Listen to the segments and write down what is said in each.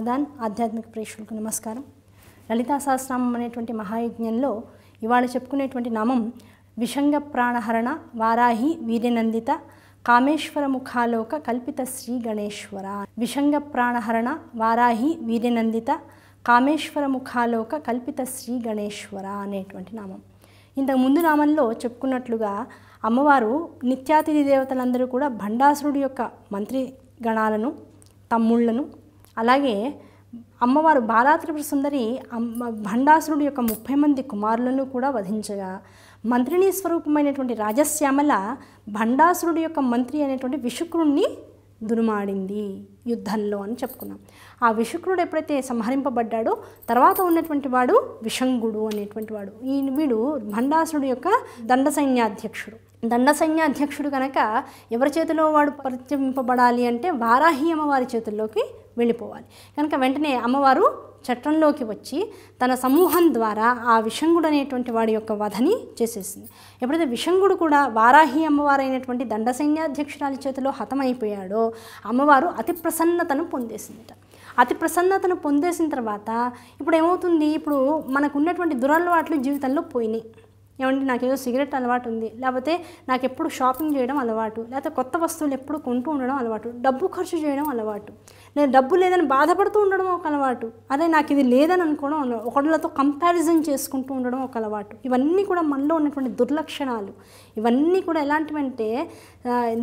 సమాధాన్ ఆధ్యాత్మిక ప్రేక్షకులకు నమస్కారం లలితా సహస్రనామం అనేటువంటి మహాయజ్ఞంలో ఇవాళ చెప్పుకునేటువంటి నామం విషంగ ప్రాణహరణ వారాహి వీర్యనందిత కామేశ్వర ముఖాలోక కల్పిత శ్రీ గణేశ్వర విషంగ ప్రాణహరణ వారాహి వీర్యనందిత కామేశ్వర ముఖాలోక కల్పిత శ్రీ గణేశ్వర అనేటువంటి నామం ఇంతకు ముందు నామంలో చెప్పుకున్నట్లుగా అమ్మవారు నిత్యాతిథి దేవతలందరూ కూడా భండాసురుడి యొక్క మంత్రి గణాలను తమ్ముళ్లను అలాగే అమ్మవారు బాలాత్రిపుర సుందరి అమ్మ భండాసురుడు యొక్క ముప్పై మంది కుమారులను కూడా వధించగా మంత్రిని స్వరూపమైనటువంటి రాజశ్యామల భండాసురుడు యొక్క మంత్రి అనేటువంటి విషుక్రుణ్ణి దునుమాడింది యుద్ధంలో అని చెప్పుకున్నాం ఆ విషుక్రుడు ఎప్పుడైతే సంహరింపబడ్డాడో తర్వాత ఉన్నటువంటి వాడు విషంగుడు అనేటువంటి వాడు ఈ వీడు భండాసురుడు యొక్క దండ సైన్యాధ్యక్షుడు దండ సైన్యాధ్యక్షుడు కనుక ఎవరి చేతిలో వాడు పరిచయింపబడాలి అంటే వారాహి అమ్మవారి చేతుల్లోకి వెళ్ళిపోవాలి కనుక వెంటనే అమ్మవారు చట్టంలోకి వచ్చి తన సమూహం ద్వారా ఆ విషంగుడు అనేటువంటి వాడి యొక్క వధని చేసేసింది ఎప్పుడైతే విషంగుడు కూడా వారాహి అమ్మవారైనటువంటి దండ సైన్యాధ్యక్షురాలి చేతిలో హతమైపోయాడో అమ్మవారు అతి ప్రసన్నతను పొందేసిందట అతి ప్రసన్నతను పొందేసిన తర్వాత ఇప్పుడు ఏమవుతుంది ఇప్పుడు మనకున్నటువంటి దురలవాట్లు జీవితంలో పోయినాయి ఏమంటే నాకేదో సిగరెట్ అలవాటు ఉంది లేకపోతే నాకు ఎప్పుడు షాపింగ్ చేయడం అలవాటు లేకపోతే కొత్త వస్తువులు ఎప్పుడు కొంటూ ఉండడం అలవాటు డబ్బు ఖర్చు చేయడం అలవాటు నేను డబ్బు లేదని బాధపడుతూ ఉండడం ఒక అలవాటు అదే నాకు ఇది లేదని అనుకోవడం ఒకళ్ళతో కంపారిజన్ చేసుకుంటూ ఉండడం ఒక అలవాటు ఇవన్నీ కూడా మనలో ఉన్నటువంటి దుర్లక్షణాలు ఇవన్నీ కూడా ఎలాంటివంటే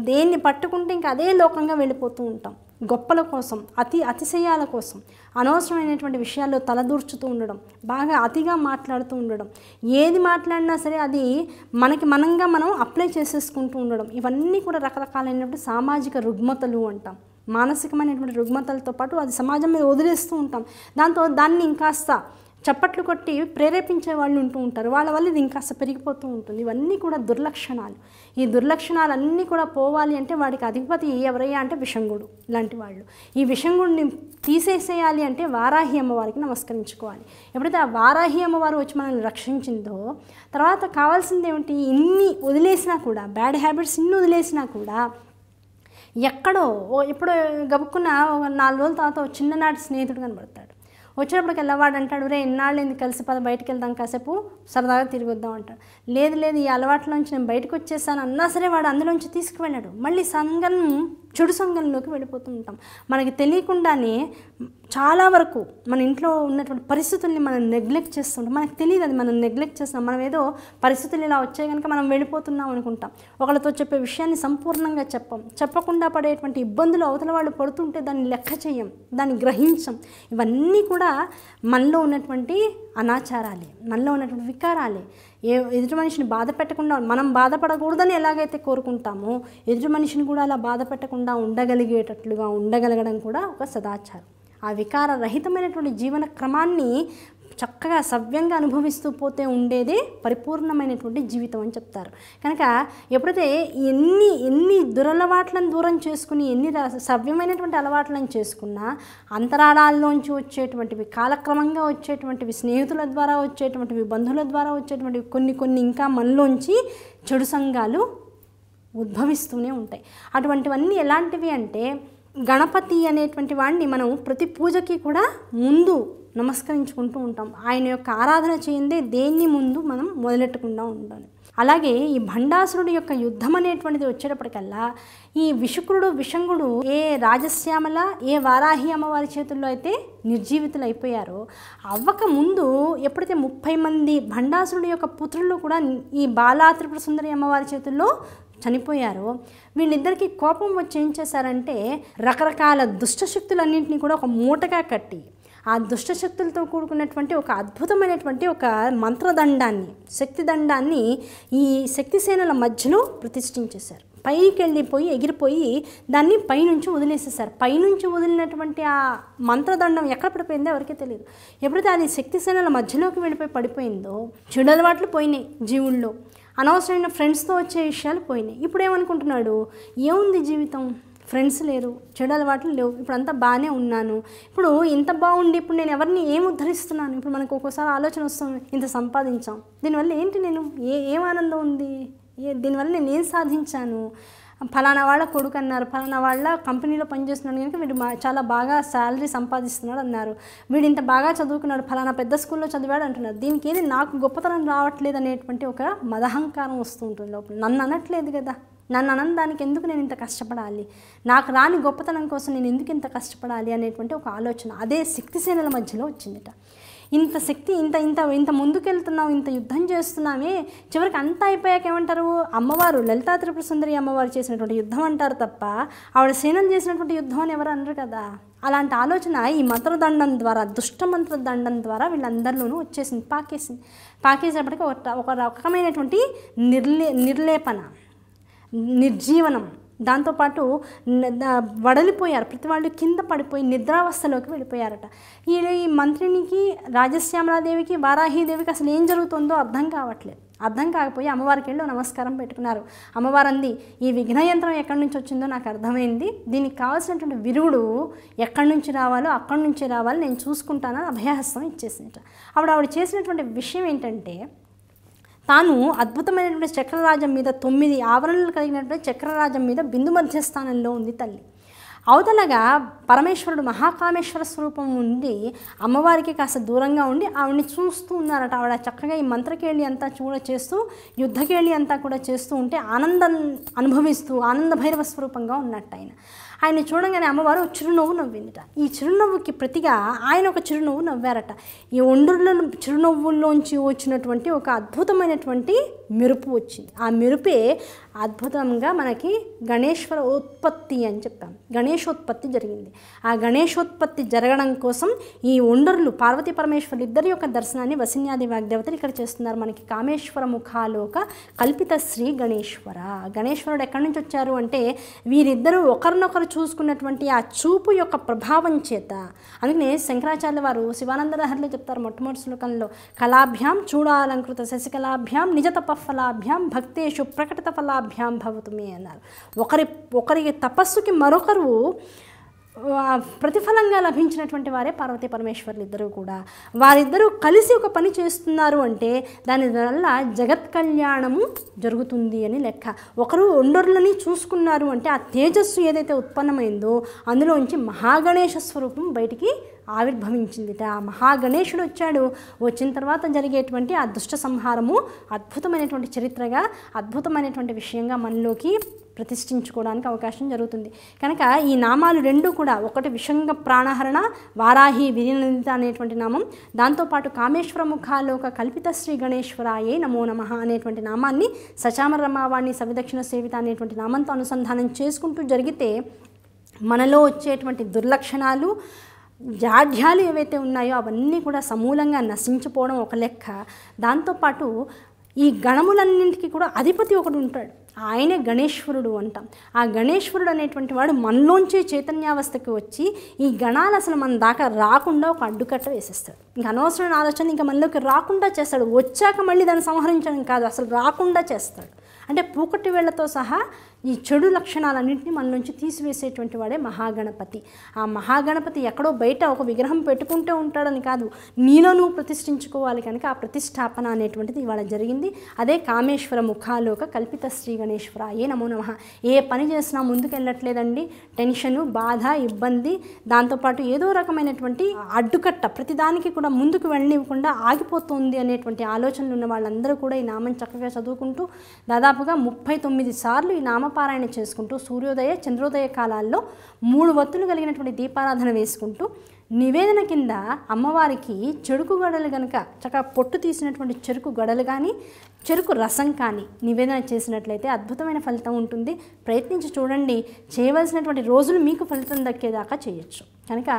దేన్ని పట్టుకుంటే ఇంకా అదే లోకంగా వెళ్ళిపోతూ ఉంటాం గొప్పల కోసం అతి అతిశయాల కోసం అనవసరమైనటువంటి విషయాల్లో తలదూర్చుతూ ఉండడం బాగా అతిగా మాట్లాడుతూ ఉండడం ఏది మాట్లాడినా సరే అది మనకి మనంగా మనం అప్లై చేసేసుకుంటూ ఉండడం ఇవన్నీ కూడా రకరకాలైనటువంటి సామాజిక రుగ్మతలు అంటాం మానసికమైనటువంటి రుగ్మతలతో పాటు అది సమాజం మీద వదిలేస్తూ ఉంటాం దాంతో దాన్ని ఇంకాస్త చప్పట్లు కొట్టి ప్రేరేపించే వాళ్ళు ఉంటూ ఉంటారు వాళ్ళ వల్ల ఇది ఇంకాస్త పెరిగిపోతూ ఉంటుంది ఇవన్నీ కూడా దుర్లక్షణాలు ఈ దుర్లక్షణాలన్నీ కూడా పోవాలి అంటే వాడికి అధిపతి ఎవరయ్యా అంటే విషంగుడు ఇలాంటి వాళ్ళు ఈ విషంగుడిని తీసేసేయాలి అంటే వారాహి అమ్మవారికి నమస్కరించుకోవాలి ఎప్పుడైతే ఆ వారాహి అమ్మవారు వచ్చి మనల్ని రక్షించిందో తర్వాత కావాల్సింది ఏమిటి ఇన్ని వదిలేసినా కూడా బ్యాడ్ హ్యాబిట్స్ ఇన్ని వదిలేసినా కూడా ఎక్కడో ఇప్పుడు గబుక్కున్న నాలుగు రోజుల తర్వాత చిన్ననాటి స్నేహితుడు కనబడతాడు వచ్చినప్పటికల్లా వాడు అంటాడు రే ఇన్నాళ్ళు ఎందుకు కలిసి పద బయటకు వెళ్దాం కాసేపు సరదాగా తిరిగి వద్దాం అంటాడు లేదు లేదు ఈ అలవాట్లోంచి నేను బయటకు వచ్చేసాను అన్నా సరే వాడు అందులోంచి తీసుకువెళ్ళాడు మళ్ళీ సంఘం చెడు సంఘంలోకి వెళ్ళిపోతూ ఉంటాం మనకి తెలియకుండానే చాలా వరకు మన ఇంట్లో ఉన్నటువంటి పరిస్థితుల్ని మనం నెగ్లెక్ట్ చేస్తుంటాం మనకు తెలియదు అది మనం నెగ్లెక్ట్ చేస్తాం మనం ఏదో పరిస్థితులు ఇలా వచ్చాయి కనుక మనం వెళ్ళిపోతున్నాం అనుకుంటాం ఒకళ్ళతో చెప్పే విషయాన్ని సంపూర్ణంగా చెప్పం చెప్పకుండా పడేటువంటి ఇబ్బందులు అవతల వాళ్ళు పడుతుంటే దాన్ని లెక్క చేయం దాన్ని గ్రహించం ఇవన్నీ కూడా మనలో ఉన్నటువంటి అనాచారాలే మనలో ఉన్నటువంటి వికారాలే ఏ ఎదుటి మనిషిని బాధ పెట్టకుండా మనం బాధపడకూడదని ఎలాగైతే కోరుకుంటామో ఎదుటి మనిషిని కూడా అలా బాధ పెట్టకుండా ఉండగలిగేటట్లుగా ఉండగలగడం కూడా ఒక సదాచారం ఆ వికార రహితమైనటువంటి జీవన క్రమాన్ని చక్కగా సవ్యంగా అనుభవిస్తూ పోతే ఉండేదే పరిపూర్ణమైనటువంటి జీవితం అని చెప్తారు కనుక ఎప్పుడైతే ఎన్ని ఎన్ని దురలవాట్లను దూరం చేసుకుని ఎన్ని సవ్యమైనటువంటి అలవాట్లను చేసుకున్నా అంతరాళాల్లోంచి వచ్చేటువంటివి కాలక్రమంగా వచ్చేటువంటివి స్నేహితుల ద్వారా వచ్చేటువంటివి బంధువుల ద్వారా వచ్చేటువంటివి కొన్ని కొన్ని ఇంకా మనలోంచి చెడు సంఘాలు ఉద్భవిస్తూనే ఉంటాయి అటువంటివన్నీ ఎలాంటివి అంటే గణపతి అనేటువంటి వాడిని మనం ప్రతి పూజకి కూడా ముందు నమస్కరించుకుంటూ ఉంటాం ఆయన యొక్క ఆరాధన చేయందే దేన్ని ముందు మనం మొదలెట్టకుండా ఉండాలి అలాగే ఈ భండాసురుడు యొక్క యుద్ధం అనేటువంటిది వచ్చేటప్పటికల్లా ఈ విషుకుడు విషంగుడు ఏ రాజశ్యామల ఏ వారాహి అమ్మవారి చేతుల్లో అయితే నిర్జీవితులు అయిపోయారో అవ్వక ముందు ఎప్పుడైతే ముప్పై మంది భండాసురుడు యొక్క పుత్రులు కూడా ఈ బాలా త్రిపుర సుందరి అమ్మవారి చేతుల్లో చనిపోయారు వీళ్ళిద్దరికీ కోపం వచ్చి ఏం చేశారంటే రకరకాల దుష్టశక్తులన్నింటినీ కూడా ఒక మూటగా కట్టి ఆ దుష్టశక్తులతో కూడుకున్నటువంటి ఒక అద్భుతమైనటువంటి ఒక మంత్రదండాన్ని శక్తి దండాన్ని ఈ శక్తిసేనల మధ్యలో ప్రతిష్ఠించేశారు పైకి వెళ్ళిపోయి ఎగిరిపోయి దాన్ని పైనుంచి వదిలేసేసారు పైనుంచి వదిలినటువంటి ఆ మంత్రదండం ఎక్కడ పడిపోయిందో ఎవరికీ తెలియదు ఎప్పుడైతే అది శక్తిసేనల మధ్యలోకి వెళ్ళిపోయి పడిపోయిందో చెడు అలవాట్లు పోయినాయి జీవుల్లో అనవసరమైన ఫ్రెండ్స్తో వచ్చే విషయాలు పోయినాయి ఇప్పుడు ఏమనుకుంటున్నాడు ఏముంది జీవితం ఫ్రెండ్స్ లేరు చెడు అలవాట్లు లేవు ఇప్పుడు అంతా బాగానే ఉన్నాను ఇప్పుడు ఇంత బాగుండి ఇప్పుడు నేను ఎవరిని ఏం ఉద్ధరిస్తున్నాను ఇప్పుడు మనకు ఒక్కోసారి ఆలోచన వస్తుంది ఇంత సంపాదించాం దీనివల్ల ఏంటి నేను ఏ ఏం ఆనందం ఉంది ఏ దీనివల్ల నేను ఏం సాధించాను ఫలానా వాళ్ళ కొడుకు అన్నారు ఫలానా వాళ్ళ కంపెనీలో పనిచేస్తున్నాడు కనుక వీడు చాలా బాగా శాలరీ సంపాదిస్తున్నాడు అన్నారు వీడు ఇంత బాగా చదువుకున్నాడు ఫలానా పెద్ద స్కూల్లో చదివాడు అంటున్నారు దీనికి ఏది నాకు గొప్పతనం రావట్లేదు అనేటువంటి ఒక మదహంకారం వస్తూ ఉంటుంది లోపల నన్ను అనట్లేదు కదా నన్ను అనందానికి ఎందుకు నేను ఇంత కష్టపడాలి నాకు రాని గొప్పతనం కోసం నేను ఎందుకు ఇంత కష్టపడాలి అనేటువంటి ఒక ఆలోచన అదే సేనల మధ్యలో వచ్చిందిట ఇంత శక్తి ఇంత ఇంత ఇంత ముందుకెళ్తున్నావు ఇంత యుద్ధం చేస్తున్నామే చివరికి అంతా అయిపోయాక ఏమంటారు అమ్మవారు లలితా త్రిపుర సుందరి అమ్మవారు చేసినటువంటి యుద్ధం అంటారు తప్ప ఆవిడ సేనలు చేసినటువంటి యుద్ధం అని ఎవరు అనరు కదా అలాంటి ఆలోచన ఈ మంత్రదండం ద్వారా దుష్ట మంత్రదండం ద్వారా వీళ్ళందరిలోనూ వచ్చేసింది పాకేసింది పాకేసినప్పటికీ ఒక ఒక రకమైనటువంటి నిర్లే నిర్లేపన నిర్జీవనం దాంతోపాటు వడలిపోయారు ప్రతి వాళ్ళు కింద పడిపోయి నిద్రావస్థలోకి వెళ్ళిపోయారట ఈ మంత్రినికి రాజశ్యామలాదేవికి వారాహీదేవికి అసలు ఏం జరుగుతుందో అర్థం కావట్లేదు అర్థం కాకపోయి అమ్మవారికి వెళ్ళి నమస్కారం పెట్టుకున్నారు అమ్మవారు అంది ఈ విఘ్నయంత్రం ఎక్కడి నుంచి వచ్చిందో నాకు అర్థమైంది దీనికి కావాల్సినటువంటి విరువుడు ఎక్కడి నుంచి రావాలో అక్కడి నుంచి రావాలో నేను చూసుకుంటానని అభయహస్తం ఇచ్చేసింట ఆవిడ ఆవిడ చేసినటువంటి విషయం ఏంటంటే తాను అద్భుతమైనటువంటి చక్రరాజం మీద తొమ్మిది ఆవరణలు కలిగినటువంటి చక్రరాజం మీద బిందు మధ్యస్థానంలో ఉంది తల్లి అవతలగా పరమేశ్వరుడు మహాకామేశ్వర స్వరూపం ఉండి అమ్మవారికి కాస్త దూరంగా ఉండి ఆవిడని చూస్తూ ఉన్నారట ఆవిడ చక్కగా ఈ మంత్రకేళి అంతా కూడా చేస్తూ యుద్ధకేళి అంతా కూడా చేస్తూ ఉంటే ఆనందం అనుభవిస్తూ ఆనంద భైరవ స్వరూపంగా ఉన్నట్టు ఆయన ఆయన చూడంగానే అమ్మవారు చిరునవ్వు నవ్విందిట ఈ చిరునవ్వుకి ప్రతిగా ఆయన ఒక చిరునవ్వు నవ్వారట ఈ ఒండ్రుల చిరునవ్వుల్లోంచి వచ్చినటువంటి ఒక అద్భుతమైనటువంటి మెరుపు వచ్చింది ఆ మెరుపే అద్భుతంగా మనకి గణేశ్వర ఉత్పత్తి అని చెప్పాం గణేశోత్పత్తి జరిగింది ఆ గణేశోత్పత్తి జరగడం కోసం ఈ ఉండర్లు పార్వతీ పరమేశ్వరులు ఇద్దరి యొక్క దర్శనాన్ని వసిన్యాది వాగ్దేవతలు ఇక్కడ చేస్తున్నారు మనకి కామేశ్వర ముఖాలోక కల్పిత శ్రీ గణేశ్వర గణేశ్వరుడు ఎక్కడి నుంచి వచ్చారు అంటే వీరిద్దరూ ఒకరినొకరు చూసుకున్నటువంటి ఆ చూపు యొక్క ప్రభావం చేత అందుకనే శంకరాచార్య వారు శివానందరహరిలో చెప్తారు మొట్టమొదటి శ్లోకంలో కళాభ్యాం చూడాలంకృత శశికళాభ్యాం నిజతప फलाभ्याम भक्तेशु प्रकटित फलाभ्यां भवतु मे अन्नारु ओकरि मरोकरु ప్రతిఫలంగా లభించినటువంటి వారే పార్వతీ పరమేశ్వర్లు ఇద్దరూ కూడా వారిద్దరూ కలిసి ఒక పని చేస్తున్నారు అంటే దాని వల్ల జగత్ కళ్యాణము జరుగుతుంది అని లెక్క ఒకరు ఒండొరులని చూసుకున్నారు అంటే ఆ తేజస్సు ఏదైతే ఉత్పన్నమైందో అందులోంచి మహాగణేశ స్వరూపం బయటికి ఆవిర్భవించిందిట ఆ మహాగణేశుడు వచ్చాడు వచ్చిన తర్వాత జరిగేటువంటి ఆ దుష్ట సంహారము అద్భుతమైనటువంటి చరిత్రగా అద్భుతమైనటువంటి విషయంగా మనలోకి ప్రతిష్ఠించుకోవడానికి అవకాశం జరుగుతుంది కనుక ఈ నామాలు రెండు కూడా ఒకటి విషంగ ప్రాణహరణ వారాహి వినినందిత అనేటువంటి నామం దాంతోపాటు కామేశ్వర ముఖాలోక కల్పిత శ్రీ గణేశ్వరాయే నమో నమ అనేటువంటి నామాన్ని సచామర రమావాణి సవిదక్షిణ సేవిత అనేటువంటి నామంతో అనుసంధానం చేసుకుంటూ జరిగితే మనలో వచ్చేటువంటి దుర్లక్షణాలు జాఢ్యాలు ఏవైతే ఉన్నాయో అవన్నీ కూడా సమూలంగా నశించిపోవడం ఒక లెక్క దాంతోపాటు ఈ గణములన్నింటికి కూడా అధిపతి ఒకడు ఉంటాడు ఆయనే గణేశ్వరుడు అంటాం ఆ గణేశ్వరుడు అనేటువంటి వాడు మనలోంచి చైతన్యావస్థకి వచ్చి ఈ గణాలు అసలు మన దాకా రాకుండా ఒక అడ్డుకట్ట వేసేస్తాడు ఇంకా అనవసరమైన ఆలోచన ఇంకా మనలోకి రాకుండా చేస్తాడు వచ్చాక మళ్ళీ దాన్ని సంహరించడం కాదు అసలు రాకుండా చేస్తాడు అంటే పూకటి వేళ్లతో సహా ఈ చెడు లక్షణాలన్నింటినీ మన నుంచి తీసివేసేటువంటి వాడే మహాగణపతి ఆ మహాగణపతి ఎక్కడో బయట ఒక విగ్రహం పెట్టుకుంటూ ఉంటాడని కాదు నీలో నువ్వు ప్రతిష్ఠించుకోవాలి కనుక ఆ ప్రతిష్టాపన అనేటువంటిది ఇవాళ జరిగింది అదే కామేశ్వర ముఖాలోక కల్పిత శ్రీ గణేశ్వర ఏ నమో నమ ఏ పని చేసినా ముందుకెళ్ళట్లేదండి టెన్షను బాధ ఇబ్బంది దాంతోపాటు ఏదో రకమైనటువంటి అడ్డుకట్ట ప్రతిదానికి కూడా ముందుకు వెళ్ళనివ్వకుండా ఆగిపోతుంది అనేటువంటి ఆలోచనలు ఉన్న వాళ్ళందరూ కూడా ఈ నామం చక్కగా చదువుకుంటూ దాదాపుగా ముప్పై తొమ్మిది సార్లు ఈ నామ నామపారాయణ చేసుకుంటూ సూర్యోదయ చంద్రోదయ కాలాల్లో మూడు వత్తులు కలిగినటువంటి దీపారాధన వేసుకుంటూ నివేదన కింద అమ్మవారికి చెరుకు గడలు కనుక చక్కగా పొట్టు తీసినటువంటి చెరుకు గడలు కానీ చెరుకు రసం కానీ నివేదన చేసినట్లయితే అద్భుతమైన ఫలితం ఉంటుంది ప్రయత్నించి చూడండి చేయవలసినటువంటి రోజులు మీకు ఫలితం దక్కేదాకా చేయొచ్చు కనుక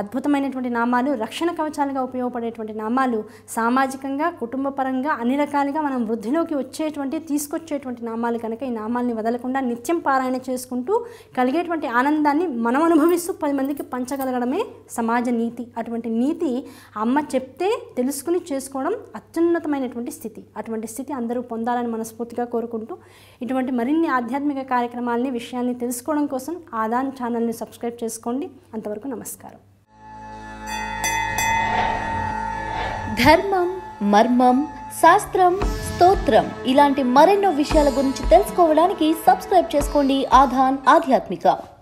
అద్భుతమైనటువంటి నామాలు రక్షణ కవచాలుగా ఉపయోగపడేటువంటి నామాలు సామాజికంగా కుటుంబపరంగా అన్ని రకాలుగా మనం వృద్ధిలోకి వచ్చేటువంటి తీసుకొచ్చేటువంటి నామాలు కనుక ఈ నామాల్ని వదలకుండా నిత్యం పారాయణ చేసుకుంటూ కలిగేటువంటి ఆనందాన్ని మనం అనుభవిస్తూ పది మందికి పంచగలగడమే సమాజ నీతి అటువంటి నీతి అమ్మ చెప్తే తెలుసుకుని చేసుకోవడం అత్యున్నతమైనటువంటి స్థితి అటువంటి స్థితి అందరూ పొందాలని మనస్ఫూర్తిగా కోరుకుంటూ ఇటువంటి మరిన్ని ఆధ్యాత్మిక కార్యక్రమాలని విషయాల్ని తెలుసుకోవడం కోసం ఆదాన్ ఛానల్ని సబ్స్క్రైబ్ చేసుకోండి అంతవరకు నమస్కారం ధర్మం మర్మం శాస్త్రం స్తోత్రం ఇలాంటి మరెన్నో విషయాల గురించి తెలుసుకోవడానికి సబ్స్క్రైబ్ చేసుకోండి ఆధాన్ ఆధ్యాత్మిక